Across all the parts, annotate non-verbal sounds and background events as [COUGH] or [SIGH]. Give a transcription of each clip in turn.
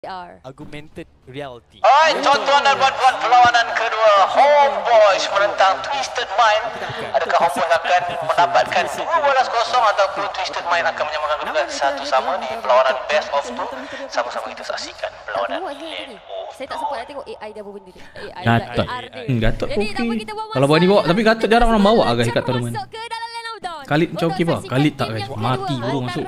VR Augmented Reality Alright, tuan-tuan dan puan-puan Perlawanan kedua Homeboys menentang Twisted Mind Adakah Homeboys akan mendapatkan balas kosong Atau Twisted Mind akan menyamakan kedudukan satu sama Di perlawanan Best of Two Sama-sama kita saksikan perlawanan eh, Saya tak sempat nak tengok AI dia apa benda dia Gatot hmm, Gatot okey Kalau buat ni bawa Tapi Gatot jarang orang bawa agak kat tournament Khalid macam okey pak Khalid tak guys Mati burung masuk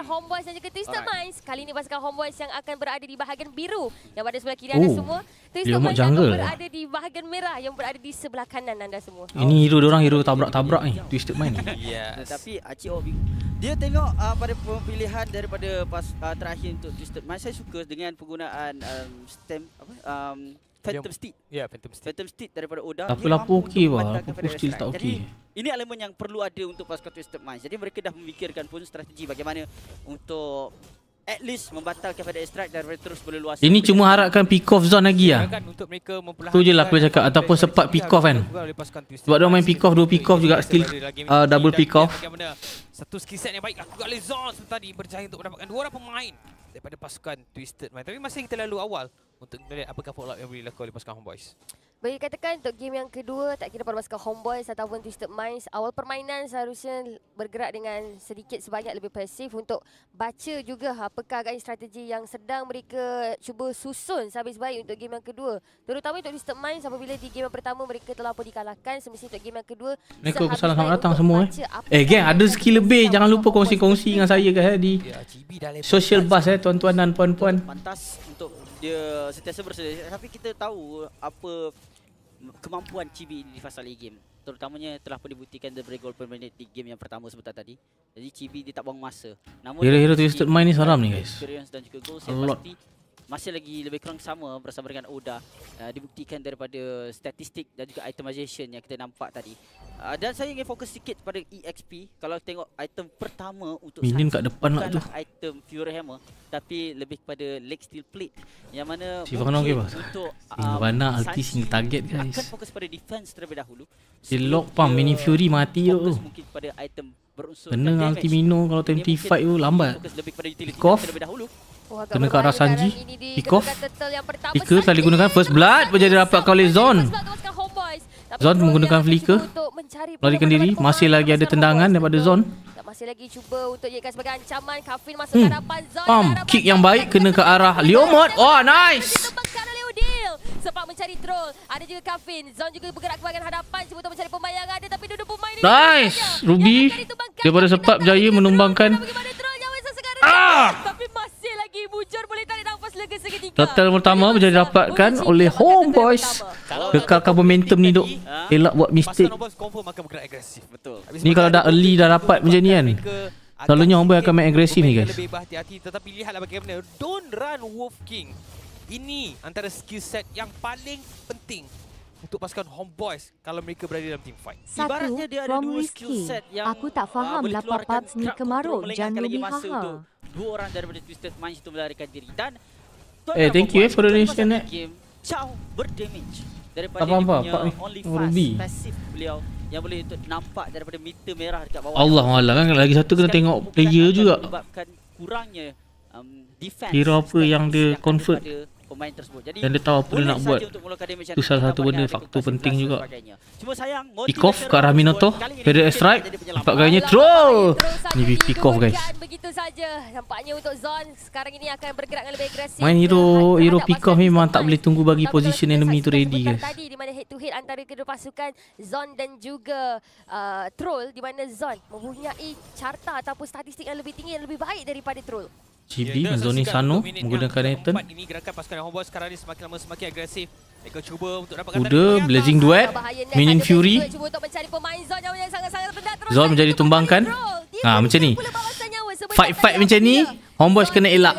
pasukan Homeboys dan juga Twisted Minds. Kali ini pasukan Homeboys yang akan berada di bahagian biru yang berada sebelah kiri oh. anda semua. Twisted Minds yang eh? berada di bahagian merah yang berada di sebelah kanan anda semua. Oh. Ini hero orang hero tabrak-tabrak ni. Twisted Minds ya. ni. Tapi Acik Obi dia tengok uh, pada pemilihan daripada pas uh, terakhir untuk Twisted Minds saya suka dengan penggunaan um, stem apa um, Phantom yang, Steed. Ya, yeah, Phantom Steed. Phantom Steed daripada Oda. Tapi lampu okey lah. Lampu still tak okey. Ini elemen yang perlu ada untuk pasukan Twisted Mind. Jadi mereka dah memikirkan pun strategi bagaimana untuk at least membatalkan pada extract dan terus berleluasa. Ini cuma harapkan pick off zone lagi ah. Untuk mereka mempelah. Tu jelah aku cakap ataupun sepat pick off kan. Sebab dia main pick off dua pick off juga still uh, double pick off. Satu skill set yang baik aku oleh zone tadi berjaya untuk mendapatkan dua orang pemain daripada pasukan Twisted Mind. Tapi masih kita lalu awal untuk melihat apakah follow up yang boleh dilakukan oleh pasukan Homeboys. Boleh katakan untuk game yang kedua tak kira pada pasukan Homeboys ataupun Twisted Minds awal permainan seharusnya bergerak dengan sedikit sebanyak lebih pasif untuk baca juga apakah agaknya strategi yang sedang mereka cuba susun sehabis baik untuk game yang kedua. Terutama untuk Twisted Minds apabila di game yang pertama mereka telah pun dikalahkan semestinya untuk game yang kedua. Neko kesalahan selamat datang semua eh. eh Gang, ada skill lebih jangan lupa kongsi-kongsi dengan saya kat eh, di ya, social bus eh, tuan-tuan dan puan-puan. Pantas untuk dia sentiasa bersedia tapi kita tahu apa kemampuan Cibi di fasa league game terutamanya telah pun dibuktikan dari gol per di game yang pertama sebentar tadi jadi Cibi dia tak buang masa namun hero hero twisted main ni seram ni guys experience dan juga goal pasti masih lagi lebih kurang sama bersama dengan Oda uh, dibuktikan daripada statistik dan juga itemization yang kita nampak tadi. Uh, dan saya ingin fokus sikit pada EXP. Kalau tengok item pertama untuk Minion kat depan lah tu. item Fury Hammer tapi lebih kepada leg steel plate yang mana Sivana okay bah. untuk Sivana ah, um, ulti single target guys. Akan fokus pada defense terlebih dahulu. Si lock pump mini fury mati tu. Fokus yo. mungkin pada item berunsur ulti Mino kalau time T fight tu lambat. Fokus Kena kat arah Sanji Pickoff Ika tadi gunakan First blood Menjadi dapatkan kali Zon Zon menggunakan flicker Melarikan diri Masih lagi ada tendangan Daripada Zon masih lagi cuba untuk jadikan sebagai ancaman Kafin masuk hmm. harapan Zon um, Kick yang baik kena ke arah Leomot Oh nice sempat mencari troll ada juga Kafin Zon juga bergerak ke bahagian hadapan cuba untuk mencari pemain yang ada tapi duduk pemain nice Ruby daripada sempat berjaya menumbangkan Total pertama berjaya dapatkan Bukan oleh Homeboys. Kekalkan momentum ni dok. Ha? Elak buat mistik. Betul. Ni kalau dah early dah dapat macam ni kan. Selalunya Homeboy akan main agresif ni guys. Tetapi lihatlah bagaimana. Don't run Wolf King. Ini antara skill set yang paling penting untuk pasukan homeboys kalau mereka berada dalam team fight. Satu, Ibaratnya dia ada dua skill key. set yang aku tak uh, faham uh, lapar pubs ni kemarau jangan lebih faham. Dua orang daripada Twisted Minds itu melarikan diri dan Eh, thank you eh for the range kan net. Chow berdamage. Apa apa? Pak Ruby. Beliau yang boleh untuk nampak daripada meter merah dekat bawah. Allah malam kan lagi satu kena tengok player juga. Kurangnya um, defense. Kira apa yang dia convert pemain tersebut. Jadi dan dia tahu apa dia nak buat. Itu salah satu benda faktor penting juga. Cuma sayang Pikov ke arah Minato, Federer strike. Nampak gayanya troll. Ini BP Pikov guys. Begitu saja. Nampaknya untuk zone sekarang ini akan bergerak dengan lebih agresif. Main hero hero Pikov memang tak boleh tunggu bagi position enemy tu ready guys. Tadi di mana head to head antara kedua pasukan Zon dan juga uh, troll di mana Zon mempunyai carta ataupun statistik yang lebih tinggi yang lebih baik daripada troll. GB ya, Zoni Sano menggunakan Nathan. Ini gerakan Kuda, Blazing Duet, Minion Fury. Zon menjadi tumbangkan. Ah, macam ni. Fight-fight macam ni, Homeboy kena elak.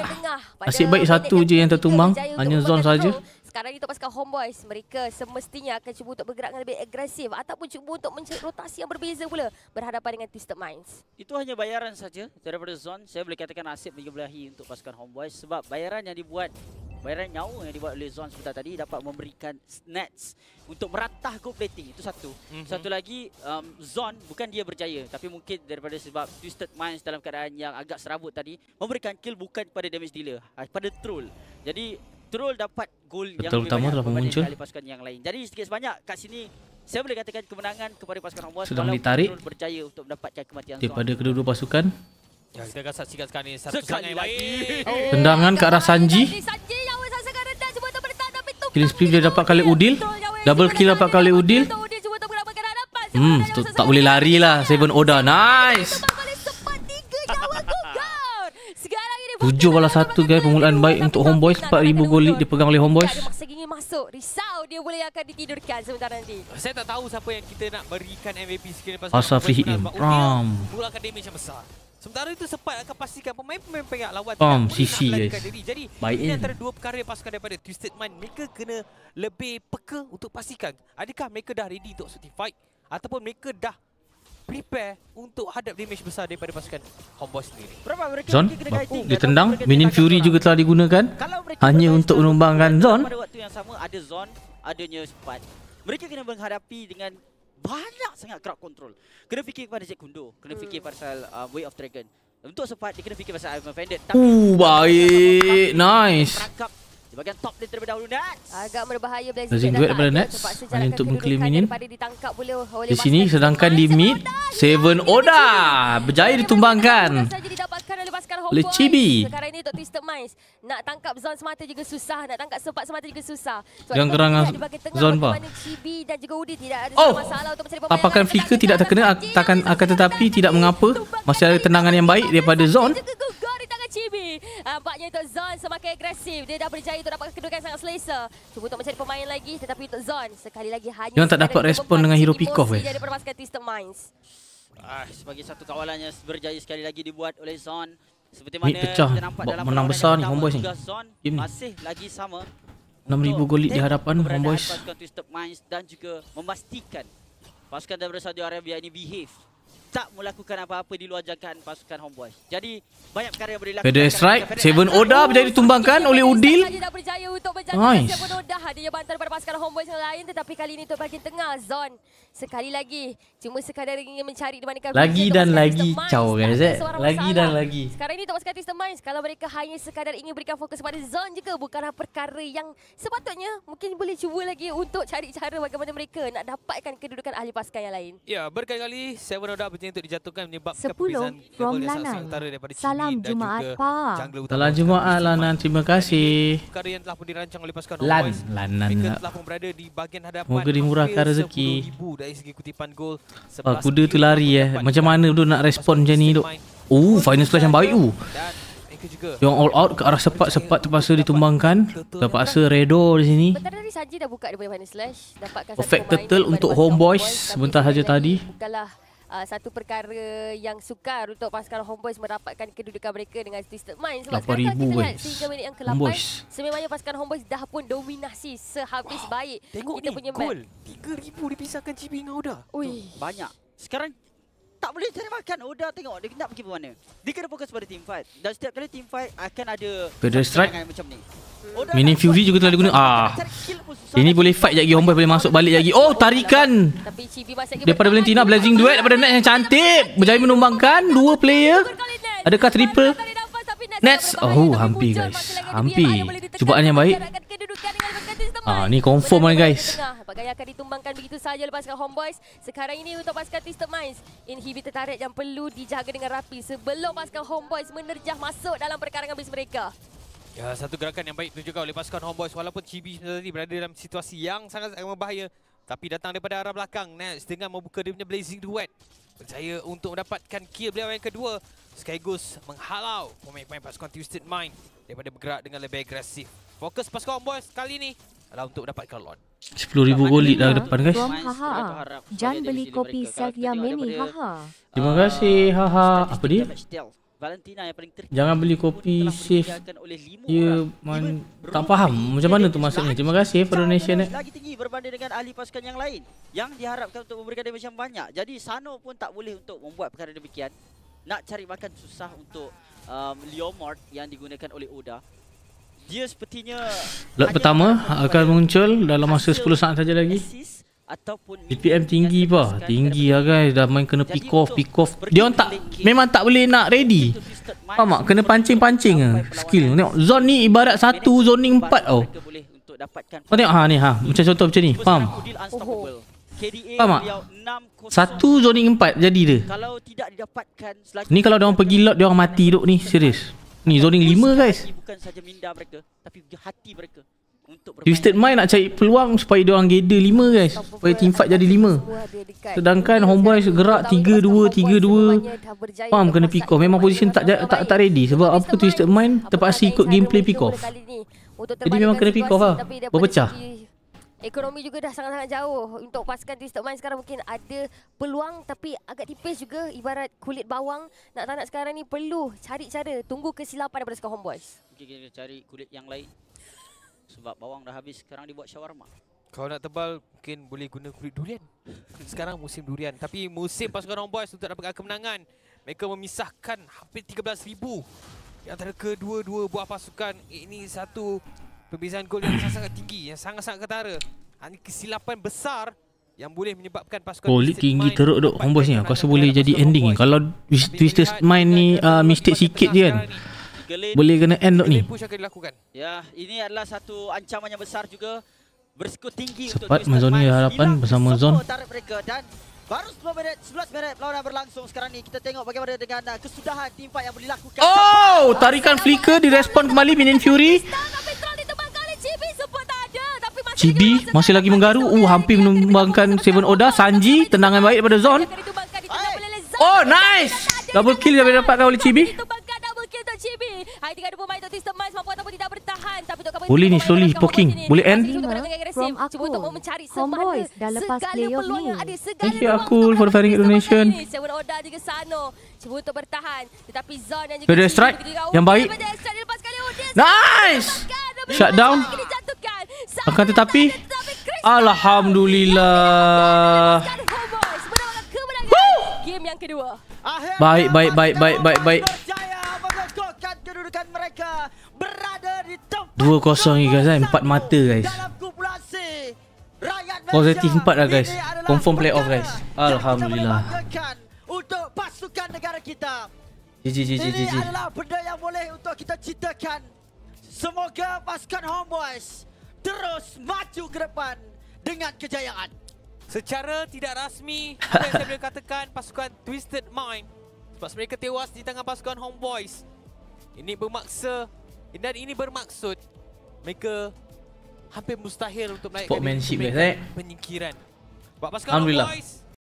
Asyik baik satu je yang tertumbang. Hanya Zon saja. Sekarang ni topaskan homeboys Mereka semestinya akan cuba untuk bergerak dengan lebih agresif Ataupun cuba untuk mencari rotasi yang berbeza pula Berhadapan dengan Twisted Minds Itu hanya bayaran saja daripada Zon Saya boleh katakan nasib bagi belahi untuk pasukan homeboys Sebab bayaran yang dibuat Bayaran nyawa yang dibuat oleh Zon sebentar tadi Dapat memberikan snats Untuk meratah go plating Itu satu mm -hmm. Satu lagi um, Zon bukan dia berjaya Tapi mungkin daripada sebab Twisted Minds dalam keadaan yang agak serabut tadi Memberikan kill bukan kepada damage dealer ah, Kepada troll Jadi Terul dapat gol Betul yang utama telah muncul dari pasukan yang lain. Jadi sedikit sebanyak kat sini saya boleh katakan kemenangan kepada pasukan Hamwas sedang ditarik Terul berjaya untuk mendapatkan kematian daripada kedua-dua pasukan. Ya, kita akan saksikan sekarang ini satu sekali lagi. lagi. Oh. Tendangan ke arah Sanji. Sanji yang usahakan rendah cuba terpetak tapi Kill speed dia dapat kali Udil. Double kill dapat kali Udil. Hmm, tak boleh lari lah. Seven Oda. Nice. Tujuh balas satu guys Permulaan baik untuk homeboys 4,000 gold lead dipegang oleh homeboys Segini masuk Risau dia boleh akan ditidurkan sebentar nanti Saya tak tahu siapa yang kita nak berikan MVP sekiranya pasal Pasal free hit him Ram Pulangkan damage yang besar Sementara itu sepat akan pastikan pemain-pemain pengak lawan Pam, CC guys Jadi Buy ini in. antara dua perkara yang pasukan daripada Twisted Mind Mereka kena lebih peka untuk pastikan Adakah mereka dah ready untuk certified Ataupun mereka dah prepare untuk hadap damage besar daripada pasukan homeboy sendiri. Berapa mereka Zon, kena oh, dia tendang, minion fury orang. juga telah digunakan hanya untuk menumbangkan Zon. Pada waktu yang sama ada Zon, adanya Spat. Mereka kena menghadapi dengan banyak sangat crowd control. Kena fikir kepada Jack Kundo, kena fikir hmm. pasal uh, Way of Dragon. Untuk Spat dia kena fikir pasal I'm offended. Uh, baik. Nice. Terangkap di top lane terlebih dahulu next agak berbahaya blazing blazing duet daripada next hanya untuk mengklaim minion di sini sedangkan di mid seven oda berjaya ditumbangkan oleh Chibi. Sekarang ini untuk Twisted Mice. Nak tangkap zon semata juga susah. Nak tangkap sempat semata juga susah. yang kerang ah, zon apa? oh. masalah untuk flicker tidak terkena? Akan, akan tetapi tidak mengapa. Masih ada tenangan yang baik daripada zon kedatangan cibi, Nampaknya untuk Zon semakin agresif. Dia dah berjaya untuk dapatkan kedudukan sangat selesa. Cuba untuk mencari pemain lagi tetapi untuk Zon sekali lagi hanya Dia tak dapat respon dengan hero Pickoff eh. Dia dapat Twisted Minds. Ah, sebagai satu kawalannya berjaya sekali lagi dibuat oleh Zon. Seperti mana pecah. kita nampak dalam menang besar ni Homeboys ni. Game masih lagi sama. 6000 gol di hadapan Homeboys. Dan juga memastikan pasukan daripada Saudi Arabia ini behave tak melakukan apa-apa di luar jagaan pasukan Homeboy. Jadi banyak perkara yang boleh dilakukan. Feather Strike, Seven Oda berjaya ditumbangkan oleh Udil. Berjaya untuk berjaya nice. Seven Oda hadinya bantuan pada pasukan Homeboy yang lain tetapi kali ini untuk bahagian tengah zone. Sekali lagi, cuma sekadar ingin mencari di manakah lagi dan lagi cau kan Z. Lagi dan lagi. Sekarang ini untuk pasukan Tim Mines, kalau mereka hanya sekadar ingin berikan fokus kepada zone juga bukanlah perkara yang sepatutnya mungkin boleh cuba lagi untuk cari cara bagaimana mereka nak dapatkan kedudukan ahli pasukan yang lain. Ya, berkali-kali Seven Oda penting untuk dijatuhkan menyebabkan perbezaan from daripada Salam Chini Jumaat Pa. Salam Jumaat Lanan, terima kasih. Perkara yang telah pun dirancang oleh pasukan Lan. Lanan. Mereka telah pun berada di bahagian hadapan. Moga dimurahkan rezeki. Dari segi kutipan gol. Ah, kuda tu lari eh. Macam mana tu nak respon macam ni tu? Oh, final splash yang baik tu. Oh. Yang all out ke arah sepat sepat terpaksa ditumbangkan. Terpaksa redo di sini. Bentar tadi saja dah buka Perfect turtle untuk homeboys sebentar saja tadi uh, satu perkara yang sukar untuk pasukan homeboys mendapatkan kedudukan mereka dengan twisted mind sebab sekarang kita boys. lihat sehingga minit yang ke-8 sememangnya pasukan homeboys dah pun dominasi sehabis wow. baik Tengok kita ni, punya goal 3000 dipisahkan Cibi dengan Oda Tuh, banyak sekarang tak boleh cari makan Oda tengok dia nak pergi ke mana dia kena fokus pada team fight dan setiap kali team fight akan ada pedestrian macam ni Mini Fury juga telah digunakan. Ah. Ini boleh fight jap lagi boleh masuk balik lagi. Oh, tarikan. Daripada Valentina Blazing Duet daripada Nets yang cantik. Berjaya menumbangkan dua player. Adakah triple? Nets. Oh, hampir guys. Hampir. Cubaan yang baik. Ah, ni confirm lah guys. Pakai akan ditumbangkan begitu saja ke Homeboys. Sekarang ini untuk pasukan Twisted Minds. Inhibitor tarik yang perlu dijaga dengan rapi sebelum pasukan Homeboys menerjah masuk dalam perkarangan base mereka. Ya, satu gerakan yang baik tunjukkan oleh pasukan Homeboys walaupun Chibi tadi berada dalam situasi yang sangat berbahaya tapi datang daripada arah belakang Nets dengan membuka dia punya Blazing Duet percaya untuk mendapatkan kill beliau yang kedua Skygoose menghalau pemain-pemain pasukan Twisted Mind daripada bergerak dengan lebih agresif fokus pasukan Homeboys kali ini adalah untuk mendapatkan lawan 10,000 golit dah ke depan guys Jangan beli kopi mini. Haha. Terima kasih haha. Apa dia? Valentina yang paling terkini Jangan beli kopi safe oleh Dia man, tak faham macam mana tu maksudnya Terima kasih for donation ni Lagi tinggi berbanding dengan ahli pasukan yang lain Yang diharapkan untuk memberikan damage yang banyak Jadi Sano pun tak boleh untuk membuat perkara demikian Nak cari makan susah untuk um, Leomord yang digunakan oleh Oda Dia sepertinya Lot pertama akan muncul dalam masa 10 saat saja lagi ataupun BPM tinggi pa tinggi lah guys dah main kena pick off pick off dia orang tak memang tak boleh nak ready faham tak kena pancing-pancing lah skill tengok zone ni ibarat satu zoning empat oh. tau kau tengok ha ni ha macam contoh macam ni faham faham tak satu zoning empat jadi dia kalau tidak didapatkan ni kalau dia orang pergi lot dia orang mati duk ni serius ni zoning lima guys bukan saja minda mereka tapi hati mereka Twisted Mind nak cari peluang supaya dia orang gather 5 guys. Supaya team fight jadi 5. Sedangkan Homeboy gerak 3-2, 3-2. Faham kena pick off. Memang position tak tak, tak, ready. Sebab apa Twisted Mind terpaksa ikut gameplay pick off. Jadi memang kena pick off lah. Berpecah. Ekonomi juga dah sangat-sangat jauh untuk pasukan Twisted Mind sekarang mungkin ada peluang tapi agak tipis juga ibarat kulit bawang nak tak sekarang ni perlu cari cara tunggu kesilapan daripada skor Homeboys. Okay, kita cari kulit yang lain. Sebab bawang dah habis sekarang dibuat shawarma. Kalau nak tebal mungkin boleh guna kulit durian. Sekarang musim durian tapi musim pasukan Rom Boys untuk dapatkan kemenangan. Mereka memisahkan hampir ribu yang antara kedua-dua buah pasukan. Ini satu perbezaan gol yang sangat-sangat tinggi, yang sangat-sangat ketara. Ini kesilapan besar yang boleh menyebabkan pasukan Oh, league tinggi teruk dok, Homeboys ni. Aku rasa boleh jadi ending ni. Kalau Twister Mind ni uh, mistake sikit je kan. Gelin, boleh kena end dok ni. Push akan dilakukan. Ya, ini adalah satu ancaman yang besar juga. Berisiko tinggi Cepat untuk Twister. Cepat harapan Hilang bersama Zon. Tarik mereka dan baru 10 minit, 11 minit lawan berlangsung sekarang ni. Kita tengok bagaimana dengan uh, kesudahan team yang boleh dilakukan. Oh, tarikan ah, flicker direspon kembali Minion Fury. Cibi masih lagi menggaru. Uh, hampir menumbangkan Seven Oda. Sanji tendangan baik daripada Zon. Oh, nice. Double kill yang dapatkan oleh Cibi sistem boleh ni slowly poking boleh end cuba untuk mencari sempat segala peluang playoff ni ada segala peluang for the firing donation cuba untuk bertahan tetapi zone yang juga strike yang baik nice shut down. akan tetapi alhamdulillah game yang kedua baik baik baik baik baik baik Dua kosong ni guys eh? Empat mata guys Positif empat lah guys Confirm playoff guys Alhamdulillah Untuk pasukan negara kita Gigi, gigi, gigi, gigi. Ini adalah benda yang boleh untuk kita citakan. Semoga pasukan Homeboys terus maju ke depan dengan kejayaan. Secara tidak rasmi, [LAUGHS] saya boleh katakan pasukan Twisted Mind sebab mereka tewas di tangan pasukan Homeboys. Ini bermaksa dan ini bermaksud mereka hampir mustahil untuk naik. naikkan eh? penyingkiran. Alhamdulillah. Boys.